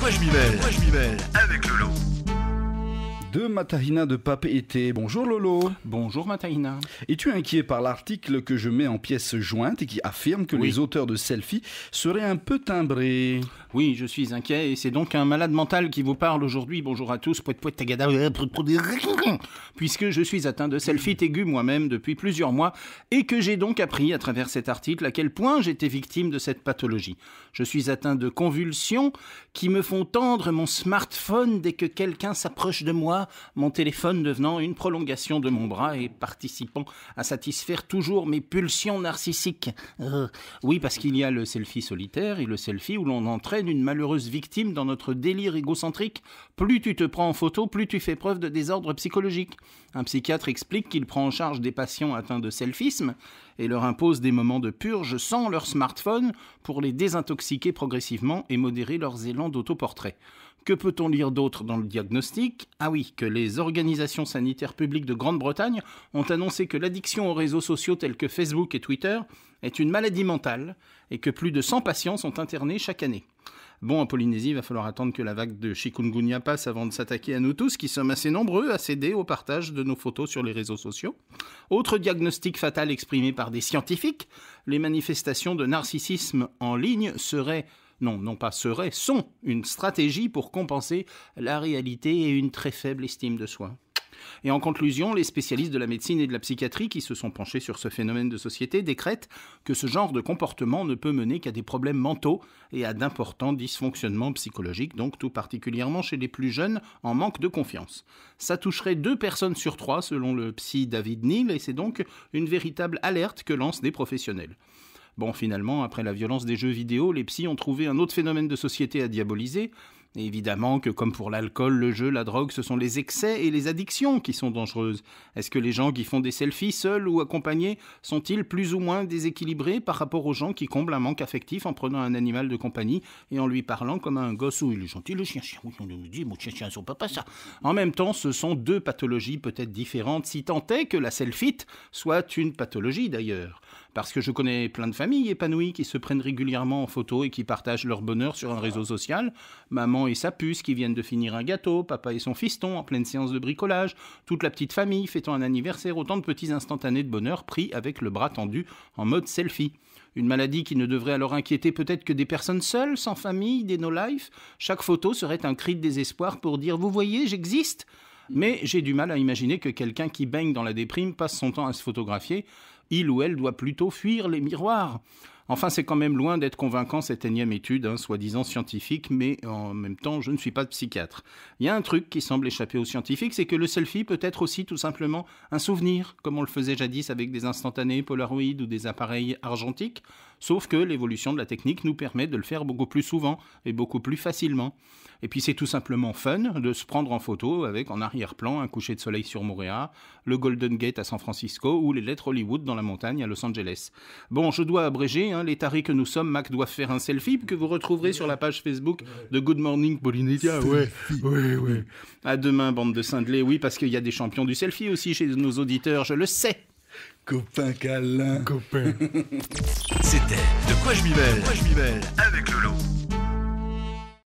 Pourquoi je m'y mêle Pourquoi je m'y mêle Avec Lolo de Matarina de Pape était Bonjour Lolo. Bonjour Matarina. Es-tu inquiet par l'article que je mets en pièce jointe et qui affirme que les auteurs de selfies seraient un peu timbrés Oui, je suis inquiet et c'est donc un malade mental qui vous parle aujourd'hui. Bonjour à tous, puisque je suis atteint de selfies aiguës moi-même depuis plusieurs mois et que j'ai donc appris à travers cet article à quel point j'étais victime de cette pathologie. Je suis atteint de convulsions qui me font tendre mon smartphone dès que quelqu'un s'approche de moi mon téléphone devenant une prolongation de mon bras et participant à satisfaire toujours mes pulsions narcissiques. Euh, oui, parce qu'il y a le selfie solitaire et le selfie où l'on entraîne une malheureuse victime dans notre délire égocentrique. Plus tu te prends en photo, plus tu fais preuve de désordre psychologique. Un psychiatre explique qu'il prend en charge des patients atteints de selfisme et leur impose des moments de purge sans leur smartphone pour les désintoxiquer progressivement et modérer leurs élans d'autoportrait. Que peut-on lire d'autre dans le diagnostic Ah oui, que les organisations sanitaires publiques de Grande-Bretagne ont annoncé que l'addiction aux réseaux sociaux tels que Facebook et Twitter est une maladie mentale et que plus de 100 patients sont internés chaque année. Bon, en Polynésie, il va falloir attendre que la vague de chikungunya passe avant de s'attaquer à nous tous, qui sommes assez nombreux à céder au partage de nos photos sur les réseaux sociaux. Autre diagnostic fatal exprimé par des scientifiques, les manifestations de narcissisme en ligne seraient non, non pas serait, sont une stratégie pour compenser la réalité et une très faible estime de soi. Et en conclusion, les spécialistes de la médecine et de la psychiatrie qui se sont penchés sur ce phénomène de société décrètent que ce genre de comportement ne peut mener qu'à des problèmes mentaux et à d'importants dysfonctionnements psychologiques, donc tout particulièrement chez les plus jeunes en manque de confiance. Ça toucherait deux personnes sur trois selon le psy David Neal et c'est donc une véritable alerte que lancent des professionnels. Bon, finalement, après la violence des jeux vidéo, les psys ont trouvé un autre phénomène de société à diaboliser. évidemment que, comme pour l'alcool, le jeu, la drogue, ce sont les excès et les addictions qui sont dangereuses. Est-ce que les gens qui font des selfies seuls ou accompagnés sont-ils plus ou moins déséquilibrés par rapport aux gens qui comblent un manque affectif en prenant un animal de compagnie et en lui parlant comme un gosse ou oh, il est gentil, le chien, chien, on nous dit, mon chien, chien, son papa, ça. En même temps, ce sont deux pathologies peut-être différentes, si tant est que la selfie soit une pathologie d'ailleurs. Parce que je connais plein de familles épanouies qui se prennent régulièrement en photo et qui partagent leur bonheur sur un réseau social. Maman et sa puce qui viennent de finir un gâteau, papa et son fiston en pleine séance de bricolage, toute la petite famille fêtant un anniversaire, autant de petits instantanés de bonheur pris avec le bras tendu en mode selfie. Une maladie qui ne devrait alors inquiéter peut-être que des personnes seules, sans famille, des no-life. Chaque photo serait un cri de désespoir pour dire Vous voyez, j'existe mais j'ai du mal à imaginer que quelqu'un qui baigne dans la déprime passe son temps à se photographier il ou elle doit plutôt fuir les miroirs. Enfin, c'est quand même loin d'être convaincant cette énième étude, hein, soi-disant scientifique, mais en même temps, je ne suis pas psychiatre. Il y a un truc qui semble échapper aux scientifiques, c'est que le selfie peut être aussi tout simplement un souvenir, comme on le faisait jadis avec des instantanés Polaroid ou des appareils argentiques. Sauf que l'évolution de la technique nous permet de le faire beaucoup plus souvent et beaucoup plus facilement. Et puis c'est tout simplement fun de se prendre en photo avec en arrière-plan un coucher de soleil sur Moréa, le Golden Gate à San Francisco ou les lettres Hollywood dans la montagne à Los Angeles. Bon, je dois abréger, hein, les tarés que nous sommes, Mac doit faire un selfie que vous retrouverez sur la page Facebook de Good Morning Polynesia. Ouais, oui oui À demain, bande de cinglés. Oui, parce qu'il y a des champions du selfie aussi chez nos auditeurs, je le sais. Copain câlin. Copain. C'était De quoi je m'y mêle. De quoi je m'y mêle avec Lolo.